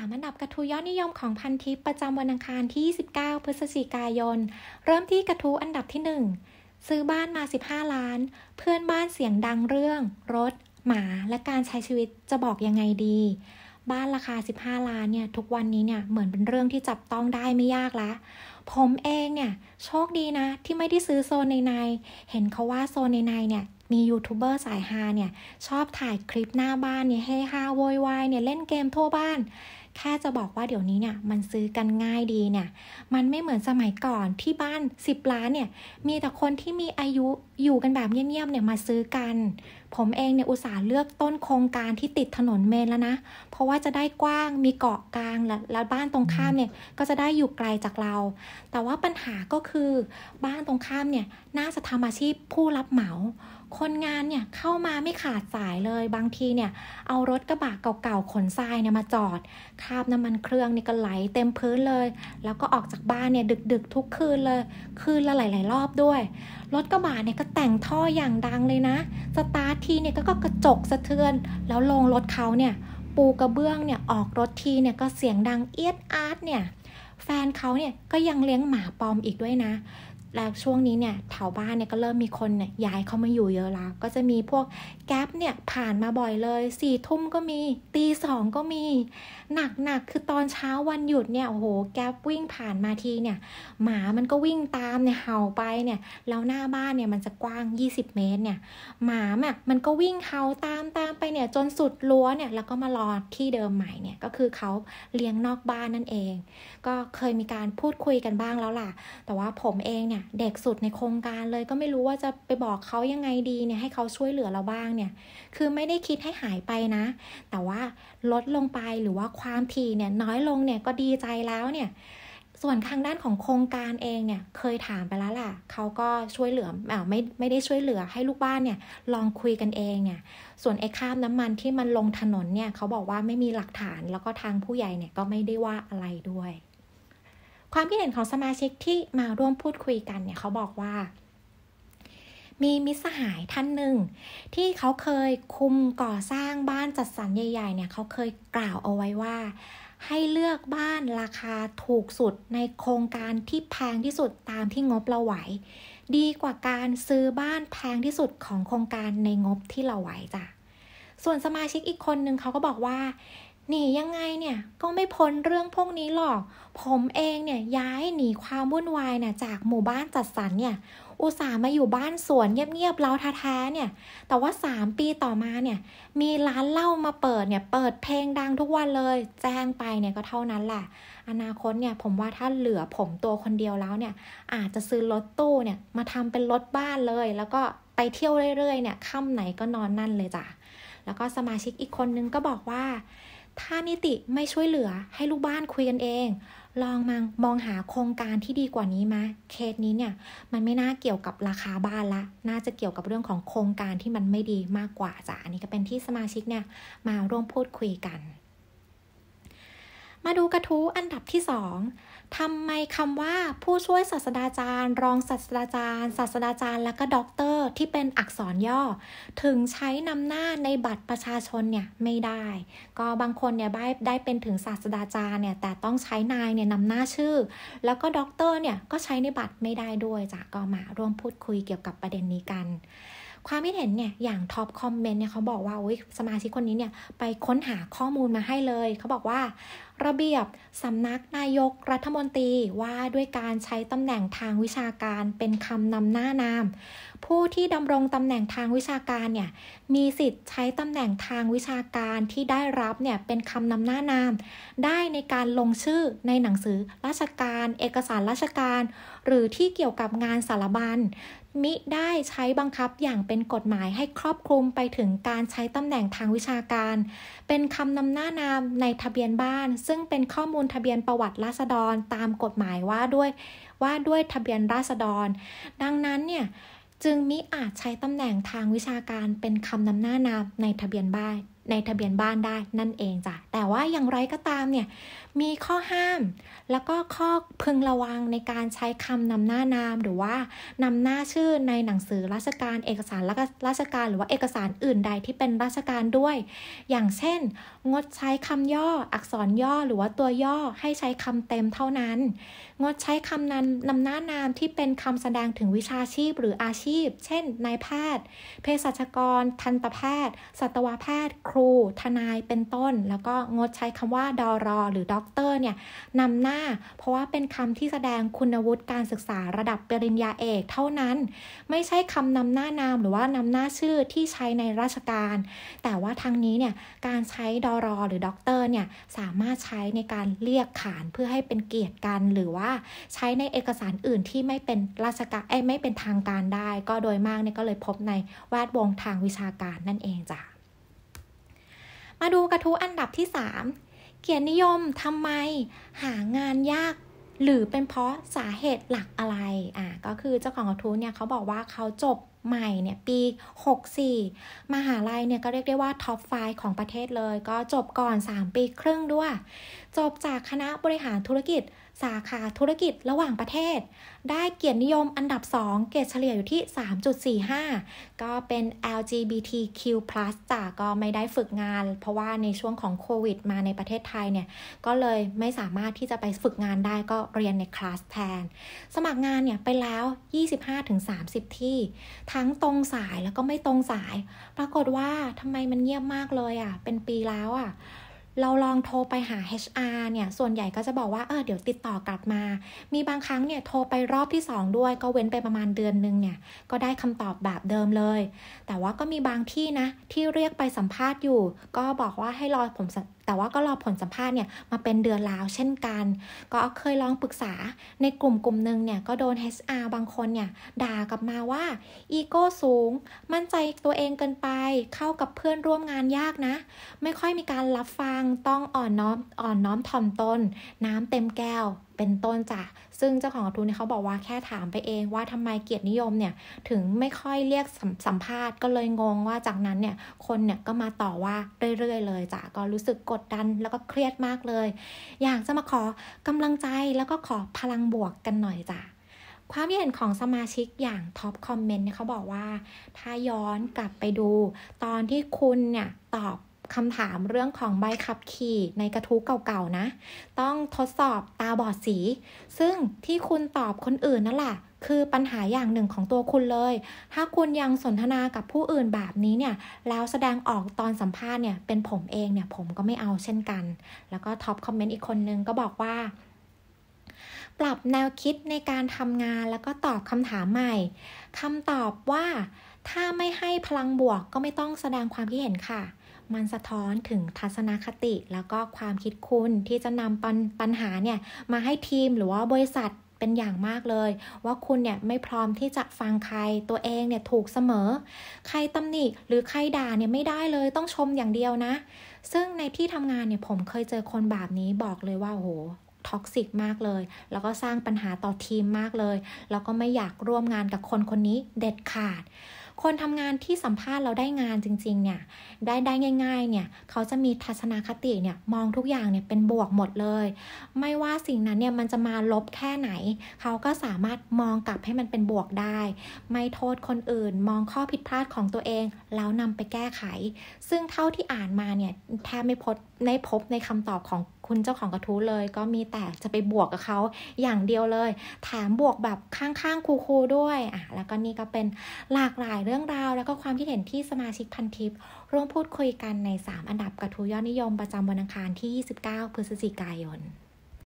3อันดับกระทู้ยอดนิยมของพันทิปประจำวันอังคารที่29พฤศจิกายน เริ่มที่กระทู้อันดับที่ 1 ซื้อบ้านมา 15 ล้าน เพื่อนบ้านเสียงดังเรื่อง รถหมาและการใช้ชีวิตจะบอกยังไงดี บ้านราคา 15 ล้านเนี่ยทุกวันนี้เนี่ยเหมือนเป็นเรื่องที่จับต้องได้ไม่ยากละผมเองเนี่ยโชคดีนะ ที่ไม่ได้ซื้อโซนในในเห็นเขาว่าโซนในในเนี่ยมียูทูบเบอร์สายฮาเนี่ยชอบถ่ายคลิปหน้าบ้านเนี่ยเฮฮาโวยวายเนี่ยเล่นเกมทั่วบ้านแค่จะบอกว่าเดี๋ยวนี้เนี่ย มันซื้อกันง่ายดีเนี่ย มันไม่เหมือนสมัยก่อนที่บ้าน 10 ล้านเนี่ย มีแต่คนที่มีอายุอยู่กันแบบเงียบๆเนี่ย มาซื้อกันผมเองเนี่ยอุตส่าห์เลือกต้นโครงการที่ติดถนนเมนแล้วนะ เพราะว่าจะได้กว้างมีเกาะกลางและ้วบ้านตรงข้ามเนี่ย ก็จะได้อยู่ไกลจากเรา แต่ว่าปัญหาก็คือบ้านตรงข้ามเนี่ยน่าจะทำอาชีพผู้รับเหมา คนงานเนี่ยเข้ามาไม่ขาดสายเลย บางทีเนี่ยเอารถกระบะเก่าๆขนทราย เนี่ยมาจอดคราบน้ำมันเครื่องนี่ก็ไหลเต็มพื้นเลย แล้วก็ออกจากบ้านเนี่ยดึกๆ ทุกคืนเลยคืนละหลายๆรอบด้วยรถกระบะเนี่ยก็แต่งท่ออย่างดังเลยนะสตาร์ททีเนี่ยก็กระจกสะเทือน แล้วลงรถเขาเนี่ย ปูกระเบื้องเนี่ย ออกรถทีเนี่ย ก็เสียงดังเอียดอาร์ตเนี่ย แฟนเขาเนี่ย ก็ยังเลี้ยงหมาปอมอีกด้วยนะแล้วช่วงนี้เนี่ยแถวบ้านเนี่ยก็เริ่มมีคนเนี่ยย้ายเข้ามาอยู่เยอะแล้ว ก็จะมีพวกแก๊ปเนี่ยผ่านมาบ่อยเลยสี่ทุ่มก็มีตีสองก็มีหนักหนักคือตอนเช้าวันหยุดเนี่ยโอ้โหแก๊ปวิ่งผ่านมาทีเนี่ย หมามันก็วิ่งตามเนี่ยเห่าไปเนี่ยแล้วหน้าบ้านเนี่ยมันจะกว้าง 20 เมตรเนี่ยหมาเนี่ยมันก็วิ่งเห่าตามตี่ยจนสุดรั้วเนี่ยแล้วก็มารอที่เดิมใหม่เนี่ย ก็คือเขาเลี้ยงนอกบ้านนั่นเอง ก็เคยมีการพูดคุยกันบ้างแล้วล่ะแต่ว่าผมเองเนี่ย เด็กสุดในโครงการเลย ก็ไม่รู้ว่าจะไปบอกเขายังไงดีเนี่ย ให้เขาช่วยเหลือเราบ้างเนี่ย คือไม่ได้คิดให้หายไปนะ แต่ว่าลดลงไปหรือว่าความถี่เนี่ย น้อยลงเนี่ยก็ดีใจแล้วเนี่ยส่วนทางด้านของโครงการเองเนี่ยเคยถามไปแล้วล่ะเขาก็ช่วยเหลืออ่าไม่ไม่ได้ช่วยเหลือให้ลูกบ้านเนี่ยลองคุยกันเองเนี่ยส่วนไอ้ข้ามน้ำมันที่มันลงถนนเนี่ยเขาบอกว่าไม่มีหลักฐานแล้วก็ทางผู้ใหญ่เนี่ยก็ไม่ได้ว่าอะไรด้วย ความคิดเห็นของสมาชิกที่มาร่วมพูดคุยกันเนี่ยเขาบอกว่า มีมิสหายท่านหนึ่งที่เขาเคยคุมก่อสร้างบ้านจัดสรรใหญ่ ๆเนี่ยเขาเคยกล่าวเอาไว้ว่าให้เลือกบ้านราคาถูกสุดในโครงการที่แพงที่สุดตามที่งบเราไหว ดีกว่าการซื้อบ้านแพงที่สุดของโครงการในงบที่เราไหวจ้ะ ส่วนสมาชิกอีกคนนึงเขาก็บอกว่าหนียังไงเนี่ยก็ไม่พ้นเรื่องพวกนี้หรอก ผมเองเนี่ยย้ายหนีความ วุ่นวายเนี่ยจากหมู่บ้านจัดสรรเนี่ย อุตส่าห์มาอยู่บ้านสวนเงียบๆเราแท้ๆเนี่ย แต่ว่า 3 ปีต่อมาเนี่ย มีร้านเหล้ามาเปิดเนี่ยเปิดเพลงดังทุกวันเลยแจ้งไปเนี่ยก็เท่านั้น แหละ อนาคตเนี่ยผมว่าถ้าเหลือผมตัวคนเดียวแล้วเนี่ย อาจจะซื้อรถตู้เนี่ยมาทำเป็นรถบ้านเลย แล้วก็ไปเที่ยวเรื่อยๆ เนี่ยค่ำไหนก็นอนนั่นเลยจ้ะแล้วก็สมาชิกอีกคนนึงก็บอกว่าถ้านิติไม่ช่วยเหลือให้ลูกบ้านคุยกันเอง ลองมงมองหาโครงการที่ดีกว่านี้มาเคสนี้เนี่ย มันไม่น่าเกี่ยวกับราคาบ้านละ น่าจะเกี่ยวกับเรื่องของโครงการที่มันไม่ดีมากกว่าจ้ะ อันนี้ก็เป็นที่สมาชิกเนี่ยมาร่วมพูดคุยกันมาดูกระทู้อันดับที่สองทำไมคำว่าผู้ช่วยศาสตราจารย์รองศาสตราจารย์ศาสตราจารย์และก็ด็อกเตอร์ที่เป็นอักษรย่อ ถึงใช้นำหน้าในบัตรประชาชนเนี่ยไม่ได้ ก็บางคนเนี่ยได้ได้เป็นถึงศาสตราจารย์เนี่ย แต่ต้องใช้นายเนี่ยนำหน้าชื่อ แล้วก็ด็อกเตอร์เนี่ยก็ใช้ในบัตรไม่ได้ด้วยจะก็มาร่วมพูดคุยเกี่ยวกับประเด็นนี้กันความคิดเห็นเนี่ย อย่างท็อปคอมเมนต์เนี่ยเขาบอกว่าโอ้ยสมาชิกคนนี้เนี่ยไปค้นหาข้อมูลมาให้เลย เขาบอกว่าระเบียบสำนักนายกรัฐมนตรีว่าด้วยการใช้ตำแหน่งทางวิชาการเป็นคำนำหน้านาม ผู้ที่ดำรงตำแหน่งทางวิชาการเนี่ยมีสิทธิ์ใช้ตำแหน่งทางวิชาการที่ได้รับเนี่ยเป็นคำนำหน้านาม ได้ในการลงชื่อในหนังสือราชการ เอกสารราชการ หรือที่เกี่ยวกับงานสารบัญมิได้ใช้บังคับอย่างเป็นกฎหมายให้ครอบคลุมไปถึงการใช้ตำแหน่งทางวิชาการ เป็นคำนำหน้านามในทะเบียนบ้าน ซึ่งเป็นข้อมูลทะเบียนประวัติราษฎรตามกฎหมายว่าด้วย ว่าด้วยทะเบียนราษฎร ดังนั้นเนี่ย จึงมิอาจใช้ตำแหน่งทางวิชาการเป็นคำนำหน้านามในทะเบียนบ้านในทะเบียนบ้านได้ นั่นเองจ้ะแต่ว่าอย่างไรก็ตามเนี่ยมีข้อห้ามแล้วก็ ข้อพึงระวังในการใช้คำนำหน้านามหรือว่านำหน้าชื่อในหนังสือราชการเอกสารราชการ หรือว่าเอกสารอื่นใด ที่เป็นราชการด้วย อย่างเช่น งดใช้คำย่อ อักษรย่อหรือว่า ตัวย่อให้ใช้คำเต็มเท่านั้น งดใช้คำนำนำหน้านามที่เป็นคำแสดงถึงวิชาชีพหรืออาชีพ เช่นนายแพทย์ เภสัชกร ทันตแพทย์สัตวแพทย์ ครู ทนายเป็นต้น แล้วก็งดใช้คำว่าดอรอหรือดออกเตอร์เนี่ยนำหน้าเพราะว่าเป็นคำที่แสดงคุณวุฒิการศึกษาระดับปริญญาเอก เท่านั้น ไม่ใช่คำนำหน้านาม หรือว่านำหน้าชื่อที่ใช้ในราชการ แต่ว่าทางนี้เนี่ยการใช้ดอรอหรือด็อกเตอร์เนี่ยสามารถใช้ในการเรียกขานเพื่อให้เป็นเกียรติกันหรือว่าใช้ในเอกสารอื่น ที่ไม่เป็นราชการไม่เป็นทางการได้ ก็โดยมากเนี่ยก็เลยพบในแวดวงทางวิชาการนั่นเองจ้ะมาดูกระทู้อันดับที่ 3เกียรตินิยมทำไมหางานยากหรือเป็นเพราะสาเหตุหลักอะไร อ่ะ ก็คือเจ้าของกระทู้เนี่ยเขาบอกว่าเขาจบใหม่เนี่ยปี 64 มหาลัยเนี่ยก็เรียกได้ว่าท็อปไฟของประเทศเลยก็จบก่อน 3 ปีครึ่งด้วย จบจากคณะบริหารธุรกิจสาขาธุรกิจระหว่างประเทศ ได้เกียรตินิยมอันดับ 2 เกรดเฉลี่ยอยู่ที่ 3.45 ก็เป็น LGBTQ+ จ้ะก็ไม่ได้ฝึกงาน เพราะว่าในช่วงของโควิด มาในประเทศไทยเนี่ยก็เลยไม่สามารถที่จะไปฝึกงานได้ก็เรียนในคลาสแทนสมัครงานเนี่ยไปแล้ว 25-30 ที่ทั้งตรงสายแล้วก็ไม่ตรงสายปรากฏว่าทำไมมันเงียบมากเลยอะ่ะเป็นปีแล้วอะ่ะเราลองโทรไปหา HR เนี่ยส่วนใหญ่ก็จะบอกว่าเออเดี๋ยวติดต่อกลับมา มีบางครั้งเนี่ยโทรไปรอบที่2ด้วยก็เว้นไปประมาณเดือนนึงเนี่ยก็ได้คำตอบแบบเดิมเลย แต่ว่าก็มีบางที่นะที่เรียกไปสัมภาษณ์อยู่ ก็บอกว่าให้รอผมแต่ว่าก็รอผลสัมภาษณ์เนี่ยมาเป็นเดือนแล้วเช่นกัน ก็เคยลองปรึกษาในกลุ่มกลุ่มหนึ่งเนี่ยก็โดน HR บางคนเนี่ยด่ากลับมาว่าอีโก้สูง มั่นใจตัวเองเกินไปเข้ากับเพื่อนร่วมงานยากนะ ไม่ค่อยมีการรับฟัง ต้องอ่อนน้อมอ่อนน้อมถ่อมตน น้ำเต็มแก้วเป็นต้นจ้ะ ซึ่งเจ้าของกระทู้เนี่ยเขาบอกว่าแค่ถามไปเองว่าทำไมเกียรตินิยมเนี่ยถึงไม่ค่อยเรียกสัมภาษณ์ก็เลยงงว่าจากนั้นเนี่ยคนเนี่ยก็มาต่อว่า เรื่อย ๆ เลยจ้ะก็รู้สึกกดดันแล้วก็เครียดมากเลย อยากจะ มา ขอกำลังใจแล้วก็ขอ พลังบวกกันหน่อยจ้ะความเห็นของสมาชิกอย่างท็อปคอมเมนต์เนี่ยเขาบอกว่าถ้าย้อนกลับไปดู ตอนที่คุณเนี่ยตอบคำถามเรื่องของใบขับขี่ในกระทู้เก่าๆ นะ ต้องทดสอบตาบอดสี ซึ่งที่คุณตอบคนอื่นนั่นแหละ คือปัญหาอย่างหนึ่งของตัวคุณเลย ถ้าคุณยังสนทนากับผู้อื่นแบบนี้เนี่ย แล้วแสดงออกตอนสัมภาษณ์เนี่ยเป็นผมเองเนี่ย ผมก็ไม่เอาเช่นกัน แล้วก็ท็อปคอมเมนต์อีกคนนึงก็บอกว่า ปรับแนวคิดในการทำงานแล้วก็ตอบคำถามใหม่คำตอบว่าถ้าไม่ให้พลังบวกก็ไม่ต้องแสดงความคิดเห็นค่ะมันสะท้อนถึงทัศนคติแล้วก็ความคิดคุณ ที่จะนำปปัญหาเนี่ยมาให้ทีมหรือว่าบริษัทเป็นอย่างมากเลย ว่าคุณเนี่ยไม่พร้อมที่จะฟังใครตัวเองเนี่ยถูกเสมอใครตำหนิหรือใครด่าเนี่ยไม่ได้เลยต้องชมอย่างเดียวนะ ซึ่งในที่ทำงานเนี่ยผมเคยเจอคนแบบนี้บอกเลยว่า โหท็อกซิกมากเลย แล้วก็สร้างปัญหาต่อทีมมากเลยแล้วก็ไม่อยากร่วมงานกับคนคนนี้เด็ดขาดคนทำงานที่สัมภาษณ์เราได้งานจริงๆเนี่ยได้ได้ง่ายๆเนี่ยเขาจะมีทัศนคติเนี่ยมองทุกอย่างเนี่ยเป็นบวกหมดเลย ไม่ว่าสิ่งนั้นเนี่ยมันจะมาลบแค่ไหน เขาก็สามารถมองกลับให้มันเป็นบวกได้ ไม่โทษคนอื่นมองข้อผิดพลาดของตัวเอง แล้วนำไปแก้ไข ซึ่งเท่าที่อ่านมาเนี่ยแทบไม่พบในพบในคำตอบของคุณเจ้าของกระทู้เลย ก็มีแต่จะไปบวกกับเขาอย่างเดียวเลยแถมบวกแบบข้างๆคูๆด้วยอ่ะแล้วก็นี่ก็เป็นหลากหลายเรื่องราวและก็ความคิดเห็นที่สมาชิกพันทิปร่วมพูดคุยกันใน 3 อันดับกระทู้ยอดนิยมประจำวันอังคารที่ 29พฤศจิกายน